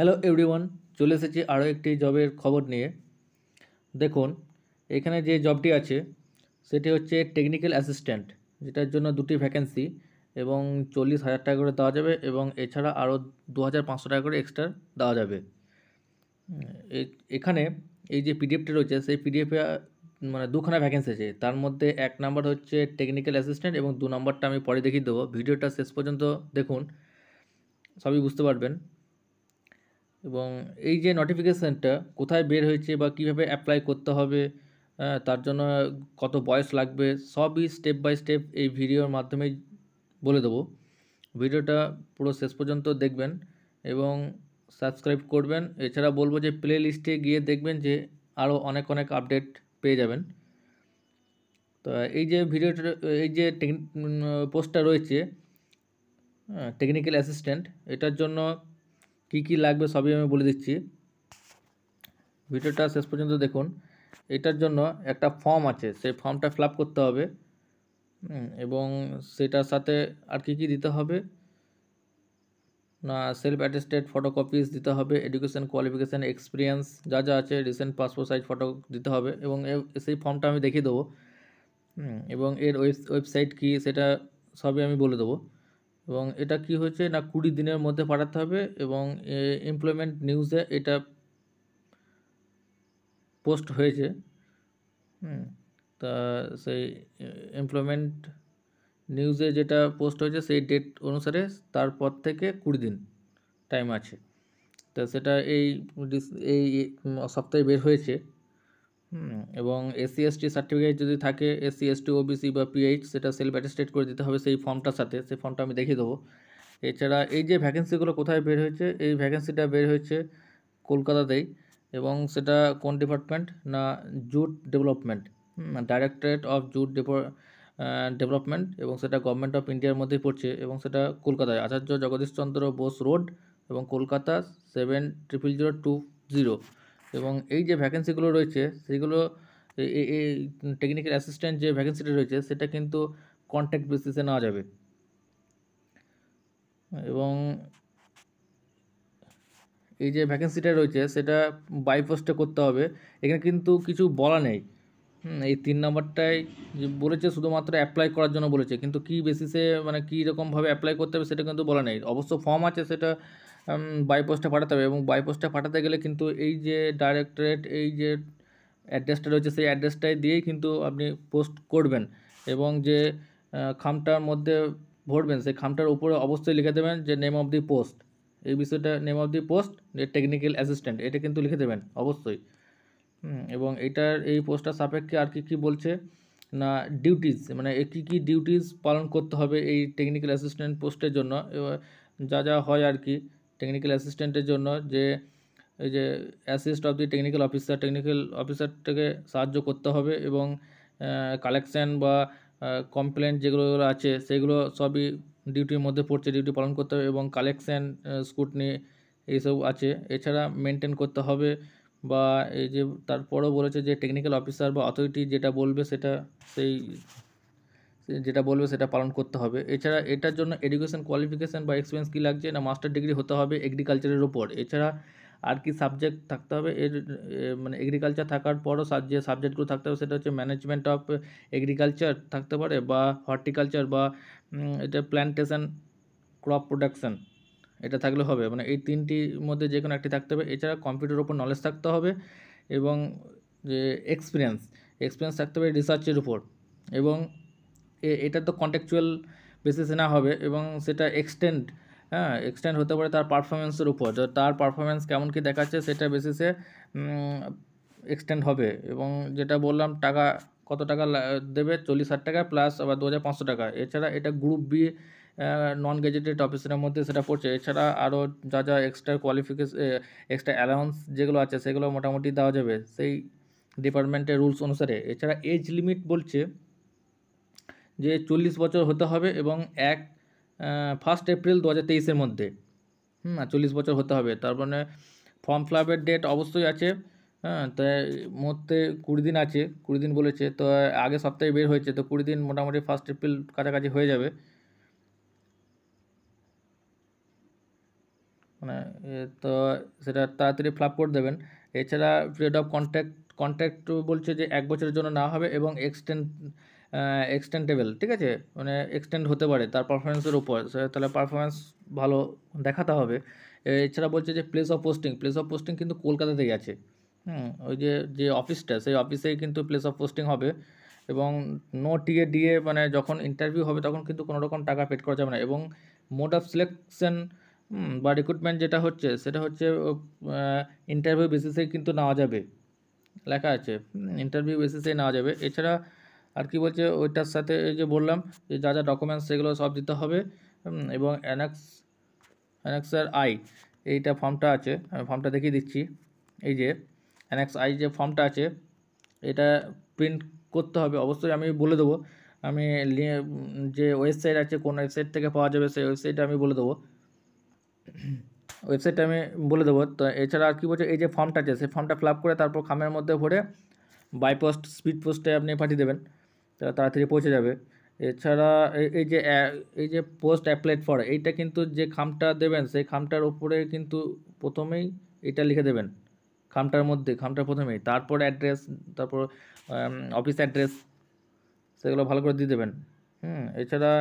hello everyone চলে এসেছি আরও একটি জবের খবর নিয়ে দেখুন এখানে যে জবটি আছে সেটি হচ্ছে টেকনিক্যাল অ্যাসিস্ট্যান্ট যেটার জন্য দুটি ভ্যাকেন্সি এবং চল্লিশ হাজার টাকা করে দেওয়া যাবে এবং এছাড়া আরও দু হাজার পাঁচশো টাকা করে এক্সট্রা দেওয়া যাবে এখানে এই যে পিডিএফটি রয়েছে সেই পিডিএফে মানে দুখানা ভ্যাকেন্সি আছে তার মধ্যে এক নাম্বার হচ্ছে টেকনিক্যাল অ্যাসিস্ট্যান্ট এবং দু নম্বরটা আমি পরে দেখিয়ে দেবো ভিডিওটা শেষ পর্যন্ত দেখুন সবই বুঝতে পারবেন এবং এই যে নোটিফিকেশানটা কোথায় বের হয়েছে বা কিভাবে অ্যাপ্লাই করতে হবে তার জন্য কত বয়স লাগবে সবই স্টেপ বাই স্টেপ এই ভিডিওর মাধ্যমে বলে দেবো ভিডিওটা পুরো শেষ পর্যন্ত দেখবেন এবং সাবস্ক্রাইব করবেন এছাড়া বলবো যে প্লে লিস্টে গিয়ে দেখবেন যে আরও অনেক অনেক আপডেট পেয়ে যাবেন তো এই যে ভিডিওটা এই যে পোস্টটা রয়েছে টেকনিক্যাল অ্যাসিস্ট্যান্ট এটার জন্য কী কী লাগবে সবই আমি বলে দিচ্ছি ভিডিওটা শেষ পর্যন্ত দেখুন এটার জন্য একটা ফর্ম আছে সেই ফর্মটা ফিল করতে হবে এবং সেটার সাথে আর কি কি দিতে হবে না সেলফ অ্যাটেস্টেড ফটোকপিস দিতে হবে এডুকেশন কোয়ালিফিকেশান এক্সপিরিয়েন্স যা যা আছে রিসেন্ট পাসপোর্ট সাইজ ফটো দিতে হবে এবং সেই ফর্মটা আমি দেখিয়ে দেবো এবং এর ওয়েবসাইট কি সেটা সবই আমি বলে দেবো এবং এটা কি হয়েছে না কুড়ি দিনের মধ্যে পাঠাতে হবে এবং এমপ্লয়মেন্ট নিউজে এটা পোস্ট হয়েছে হুম তা সেই এমপ্লয়মেন্ট নিউজে যেটা পোস্ট হয়েছে সেই ডেট অনুসারে তারপর থেকে কুড়ি দিন টাইম আছে তা সেটা এই এই সপ্তাহে বের হয়েছে এবং এসসি এসটি সার্টিফিকেট যদি থাকে এসসি এসটি ওবিসি বা পিএইচ সেটা সেলফ অ্যাটেস্টেড করে দিতে হবে সেই ফর্মটার সাথে সেই ফর্মটা আমি দেখিয়ে দেবো এছাড়া এই যে ভ্যাকেন্সিগুলো কোথায় বের হয়েছে এই ভ্যাকেন্সিটা বের হয়েছে কলকাতাতেই এবং সেটা কোন ডিপার্টমেন্ট না jute development directorate of jute development এবং সেটা গভর্নমেন্ট অফ ইন্ডিয়ার মধ্যে পড়ছে এবং সেটা কলকাতায় আচার্য জগদীশচন্দ্র বোস রোড এবং Kolkata seven triple zero two zero এবং এই যে ভ্যাকেন্সিগুলো রয়েছে সেগুলো এই টেকনিক্যাল অ্যাসিস্ট্যান্ট যে ভ্যাকেন্সিটা রয়েছে সেটা কিন্তু কন্ট্যাক্ট বেসিসে নেওয়া যাবে এবং এই যে ভ্যাকেন্সিটা রয়েছে সেটা বাইপোস্টে করতে হবে এখানে কিন্তু কিছু বলা নেই এই তিন নম্বরটাই বলেছে শুধুমাত্র অ্যাপ্লাই করার জন্য বলেছে কিন্তু কি বেসিসে মানে কী রকমভাবে অ্যাপ্লাই করতে হবে সেটা কিন্তু বলা নেই অবশ্য ফর্ম আছে সেটা বাইপোস্টে পাঠাতে হবে এবং বাইপোস্টে পাঠাতে গেলে কিন্তু এই যে ডাইরেক্টরেট এই যে অ্যাড্রেসটা রয়েছে সেই অ্যাড্রেসটাই দিয়েই কিন্তু আপনি পোস্ট করবেন এবং যে খামটার মধ্যে ভরবেন সেই খামটার উপরে অবশ্যই লিখে দেবেন যে নেম অফ দি পোস্ট এই বিষয়টা name of the post technical assistant এটা কিন্তু লিখে দেবেন অবশ্যই এবং এটার এই পোস্টটার সাপেক্ষে আর কি কি বলছে না ডিউটিস মানে কী কী ডিউটিস পালন করতে হবে এই টেকনিক্যাল অ্যাসিস্ট্যান্ট পোস্টের জন্য এবার যা যা হয় আর কি টেকনিক্যাল অ্যাসিস্ট্যান্টের জন্য যে এই যে assist of the technical officer technical অফিসারটাকে সাহায্য করতে হবে এবং কালেকশান বা কমপ্লেন যেগুলো আছে সেগুলো সবই ডিউটির মধ্যে পড়ছে ডিউটি পালন করতে হবে এবং কালেকশান স্কুটনি এইসব আছে এছাড়া মেনটেন করতে হবে বা এই যে তারপরও বলেছে যে টেকনিক্যাল অফিসার বা অথরিটি যেটা বলবে সেটা সেই যেটা বলবে সেটা পালন করতে হবে এছাড়া এটার জন্য এডুকেশন কোয়ালিফিকেশান বা এক্সপিরিয়েন্স কী লাগছে না মাস্টার ডিগ্রি হতে হবে এগ্রিকালচারের ওপর এছাড়া আর কি সাবজেক্ট থাকতে হবে এর মানে এগ্রিকালচার থাকার পরও যে সাবজেক্টগুলো থাকতে হবে সেটা হচ্ছে ম্যানেজমেন্ট অফ এগ্রিকালচার থাকতে পারে বা হর্টিকালচার বা এটা প্ল্যান্টেশন ক্রপ প্রোডাকশান এটা থাকলে হবে মানে এই তিনটির মধ্যে যে কোনো একটি থাকতে হবে এছাড়া কম্পিউটারের ওপর নলেজ থাকতে হবে এবং যে এক্সপিরিয়েন্স এক্সপিরিয়েন্স থাকতে হবে রিসার্চের উপর এবং এটা তো কন্ট্যাকচুয়াল বেসিসে না হবে এবং সেটা এক্সটেন্ড হ্যাঁ এক্সটেন্ড হতে পারে তার পারফরমেন্সের উপর তার পারফরমেন্স কেমন কী দেখাচ্ছে সেটা বেসিসে এক্সটেন্ড হবে এবং যেটা বললাম টাকা কত টাকা দেবে চল্লিশ হাজার টাকা প্লাস আবার দু হাজার পাঁচশো টাকা এছাড়া এটা গ্রুপ বি নন গেজেটেড অফিসের মধ্যে সেটা পড়ছে এছাড়া আরও যা যা এক্সট্রা কোয়ালিফিকেশন এক্সট্রা অ্যালাউন্স যেগুলো আছে সেগুলো মোটামুটি দেওয়া যাবে সেই ডিপার্টমেন্টের রুলস অনুসারে এছাড়া এজ লিমিট বলছে যে চল্লিশ বছর হতে হবে এবং এক ফার্স্ট এপ্রিল দু হাজার তেইশের মধ্যে হুম চল্লিশ বছর হতে হবে তার মানে ফর্ম আপের ডেট অবশ্যই আছে হ্যাঁ তো মধ্যে কুড়ি দিন আছে কুড়ি দিন বলেছে তো আগে সপ্তাহে বের হয়েছে তো কুড়ি দিন মোটামুটি ফার্স্ট এপ্রিল কাছাকাছি হয়ে যাবে মানে তো সেটা তাড়াতাড়ি ফ্লাপ করে দেবেন এছাড়া পিরিয়ড অফ কন্ট্যাক্ট কন্ট্যাক্ট বলছে যে এক বছরের জন্য না হবে এবং এক্সটেন্ড এক্সটেন্ডেবল ঠিক আছে মানে এক্সটেন্ড হতে পারে তার পারফরমেন্সের উপর তাহলে পারফরমেন্স ভালো দেখাতে হবে এছাড়া বলছে যে place of posting place of posting কিন্তু কলকাতাতেই আছে হুম ওই যে যে অফিসটা সেই অফিসেই কিন্তু প্লেস অফ পোস্টিং হবে এবং নো টিএ ডিএ মানে যখন ইন্টারভিউ হবে তখন কিন্তু কোনো রকম টাকা পেড করা যাবে না এবং মোড অফ সিলেকশন বা রিক্রুটমেন্ট যেটা হচ্ছে সেটা হচ্ছে ইন্টারভিউ বেসিসেই কিন্তু নেওয়া যাবে লেখা আছে ইন্টারভিউ বেসিসেই নেওয়া যাবে এছাড়া আর কি বলছে ওইটার সাথে এই যে বললাম যে যা যা ডকুমেন্টস সেগুলো সব দিতে হবে এবং অ্যানাক্স অ্যানাক্সার আই এইটা ফর্মটা আছে আমি ফর্মটা দেখিয়ে দিচ্ছি এই যে অ্যানাক্স আই যে ফর্মটা আছে এটা প্রিন্ট করতে হবে অবশ্যই আমি বলে দেবো আমি যে ওয়েবসাইট আছে কোন ওয়েবসাইট থেকে পাওয়া যাবে সেই ওয়েবসাইটটা আমি বলে দেবো ওয়েবসাইটটা আমি বলে দেবো তো এছাড়া আর কি বলছে এই যে ফর্মটা আছে সেই ফর্মটা ফিল করে তারপর খামের মধ্যে ভরে বাইপোস্ট স্পিড পোস্টে আপনি পাঠিয়ে দেবেন তারা তাড়াতাড়ি পৌঁছে যাবে এছাড়া এই যে এই যে পোস্ট অ্যাপ্লাইড ফর এইটা কিন্তু যে খামটা দেবেন সেই খামটার ওপরে কিন্তু প্রথমেই এটা লিখে দেবেন খামটার মধ্যে খামটার প্রথমেই তারপর অ্যাড্রেস তারপর অফিস অ্যাড্রেস সেগুলো ভালো করে দিয়ে দেবেন হুম এছাড়া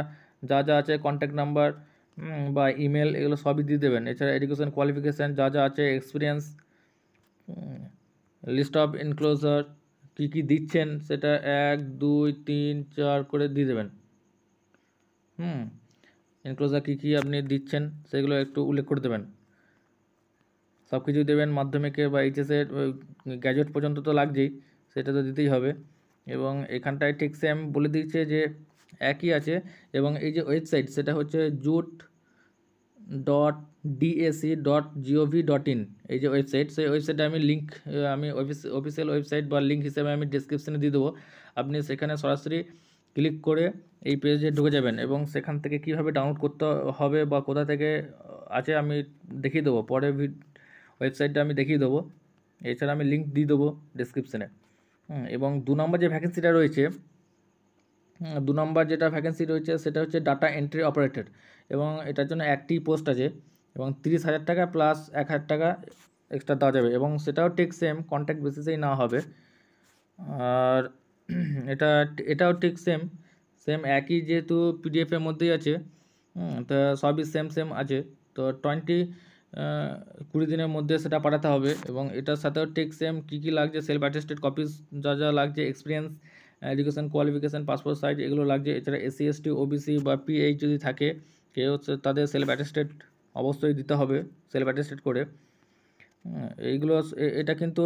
যা যা আছে কন্ট্যাক্ট নাম্বার বা ইমেল এগুলো সবই দিয়ে দেবেন এছাড়া এডুকেশন কোয়ালিফিকেশান যা যা আছে এক্সপিরিয়েন্স লিস্ট অফ এনক্লোজার কি কি দিচ্ছেন সেটা এক দুই তিন চার করে দিয়ে দেবেন হুম এনক্লোজার কী কী আপনি দিচ্ছেন সেগুলো একটু উল্লেখ করে দেবেন সব কিছু দেবেন মাধ্যমিকে বা এইচএসের গ্যাজেট পর্যন্ত তো লাগছেই সেটা তো দিতেই হবে এবং এখানটায় ঠিক সেম বলে দিচ্ছে যে একই আছে এবং এই যে ওয়েবসাইট সেটা হচ্ছে jute dot DAC dot GOV dot in এই যে ওয়েবসাইট সেই ওয়েবসাইটে আমি লিঙ্ক আমি অফিস অফিসিয়াল ওয়েবসাইট বা লিঙ্ক হিসেবে আমি ডিসক্রিপশানে দিয়ে দেবো আপনি সেখানে সরাসরি ক্লিক করে এই পেজে ঢুকে যাবেন এবং সেখান থেকে কিভাবে ডাউনলোড করতে হবে বা কোথা থেকে আছে আমি দেখিয়ে দেবো পরে ওয়েবসাইটটা আমি দেখিয়ে দেবো এছাড়া আমি লিঙ্ক দিয়ে দেবো ডিসক্রিপশানে এবং দু নম্বর যে ভ্যাকেন্সিটা রয়েছে দু নম্বর যেটা ভ্যাকেন্সি রয়েছে সেটা হচ্ছে ডাটা এন্ট্রি অপারেটেড এবং এটার জন্য একটি পোস্ট আছে এবং তিরিশ হাজার টাকা প্লাস এক হাজার টাকা এক্সট্রা দেওয়া যাবে এবং সেটাও ঠিক সেম কন্ট্যাক্ট বেসিসেই না হবে আর এটা এটাও ঠিক সেম সেম একই যেহেতু পিডিএফের মধ্যেই আছে তো সবই সেম সেম আছে তো টোয়েন্টি কুড়ি দিনের মধ্যে সেটা পাঠাতে হবে এবং এটার সাথেও ঠিক সেম কী কী লাগছে সেলফ অ্যাটেস্টেড কপিস যা যা লাগছে experience education qualification passport size এগুলো লাগছে এছাড়া এসসি এসটি ওবিসি বা পিএইচ যদি থাকে কেউ হচ্ছে তাদের সেলফ অ্যাটেস্টেড অবশ্যই দিতে হবে সেলফ অ্যাটেস্টেড করে এইগুলো এটা কিন্তু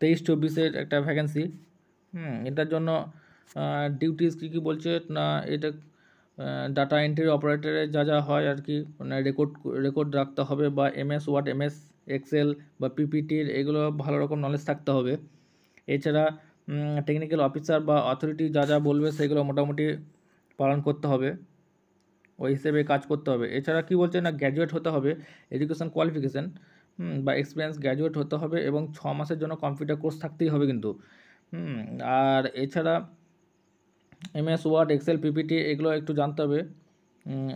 তেইশ চব্বিশের একটা ভ্যাকেন্সি হুম এটার জন্য ডিউটিস কী কী বলছে না এটা ডাটা এন্ট্রি অপারেটরে যা যা হয় আর কি রেকর্ড মানে রেকর্ড রাখতে হবে বা এমএস ওয়ার্ড এমএস এক্সেল বা পিপিটির এগুলো ভালো রকম নলেজ থাকতে হবে এছাড়া টেকনিক্যাল অফিসার বা অথরিটি যা যা বলবে সেগুলো মোটামুটি পালন করতে হবে ওই হিসেবে কাজ করতে হবে এছাড়া কি বলছে না গ্র্যাজুয়েট হতে হবে এডুকেশন কোয়ালিফিকেশান বা এক্সপিরিয়েন্স গ্র্যাজুয়েট হতে হবে এবং ছ মাসের জন্য কম্পিউটার কোর্স থাকতেই হবে কিন্তু আর এছাড়া এমএস ওয়ার্ড এক্সেল পিপিটি এগুলো একটু জানতে হবে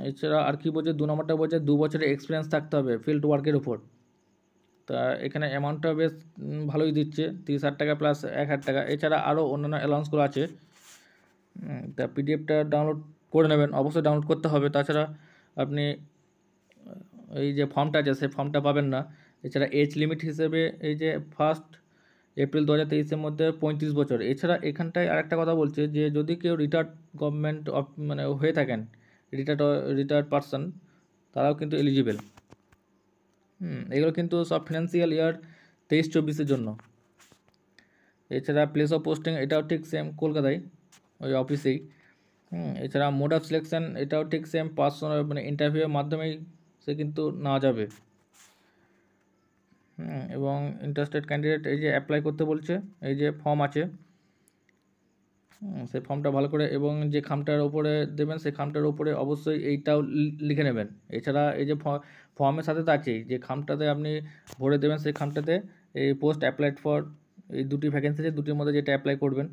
এছাড়া আর কি বলছে দু নম্বরটা বলছে দু বছরের এক্সপিরিয়েন্স থাকতে হবে ফিল্ড ওয়ার্কের উপর তা এখানে অ্যামাউন্টটা বেশ ভালোই দিচ্ছে তিরিশ হাজার টাকা প্লাস এক হাজার টাকা এছাড়া আরও অন্যান্য অ্যালাউন্সগুলো আছে তা পিডিএফটা ডাউনলোড করে নেবেন অবশ্যই ডাউনলোড করতে হবে তাছাড়া আপনি এই যে ফর্মটা আছে সেই ফর্মটা পাবেন না এছাড়া এজ লিমিট হিসেবে এই যে ফার্স্ট এপ্রিল দু হাজার তেইশের মধ্যে পঁয়ত্রিশ বছর এছাড়া এখানটায় আরেকটা কথা বলছে যে যদি কেউ রিটায়ার্ড গভর্নমেন্ট অফ মানে হয়ে থাকেন রিটায়ার্ড রিটায়ার্ড পারসন তারাও কিন্তু এলিজিবেল হুম এগুলো কিন্তু সব ফিনান্সিয়াল ইয়ার তেইশ চব্বিশের জন্য এছাড়া প্লেস অফ পোস্টিং এটাও ঠিক সেম কলকাতায় ওই অফিসেই হুম এছাড়া মোড অফ সিলেকশান এটাও ঠিক সেম পার্সোনাল মানে ইন্টারভিউয়ের মাধ্যমেই সে কিন্তু না যাবে হুম এবং ইন্টারেস্টেড ক্যান্ডিডেট এই যে অ্যাপ্লাই করতে বলছে এই যে ফর্ম আছে সেই ফর্মটা ভালো করে এবং যে খামটার ওপরে দেবেন সেই খামটার ওপরে অবশ্যই এইটাও লিখে নেবেন এছাড়া এই যে ফর্মের সাথে তো আছেই যে খামটাতে আপনি ভরে দেবেন সেই খামটাতে এই পোস্ট অ্যাপ্লাইড ফর এই দুটি ভ্যাকেন্সি আছে দুটির মধ্যে যেটা অ্যাপ্লাই করবেন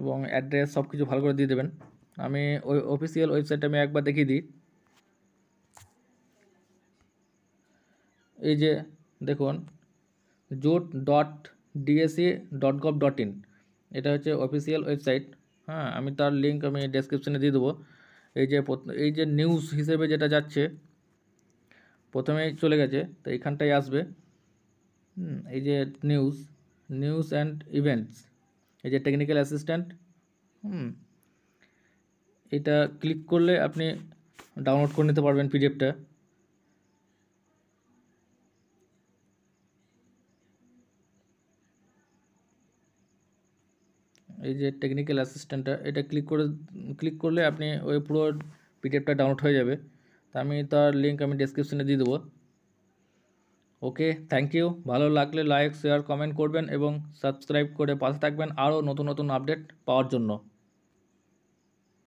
এবং অ্যাড্রেস সব কিছু ভালো করে দিয়ে দেবেন আমি ওই অফিসিয়াল ওয়েবসাইটটা আমি একবার দেখিয়ে দিই এই যে দেখুন জোট dot DAC dot gov dot in এটা হচ্ছে অফিসিয়াল ওয়েবসাইট হ্যাঁ আমি তার লিঙ্ক আমি ডেসক্রিপশানে দিয়ে দেবো এই যে এই যে নিউজ হিসেবে যেটা যাচ্ছে প্রথমেই চলে গেছে তো এখানটাই আসবে এই যে নিউজ নিউজ অ্যান্ড ইভেন্টস এই যে টেকনিক্যাল অ্যাসিস্ট্যান্ট হুম এটা ক্লিক করলে আপনি ডাউনলোড করে নিতে পারবেন পিডিএফটা এই যে টেকনিক্যাল অ্যাসিস্ট্যান্টটা এটা ক্লিক করে ক্লিক করলে আপনি ওই পুরো পিডিএফটা ডাউনলোড হয়ে যাবে তা আমি তার লিঙ্ক আমি ডেসক্রিপশানে দিয়ে দেবো ওকে থ্যাংক ইউ ভালো লাগলে লাইক শেয়ার কমেন্ট করবেন এবং সাবস্ক্রাইব করে পাশে থাকবেন আরও নতুন নতুন আপডেট পাওয়ার জন্য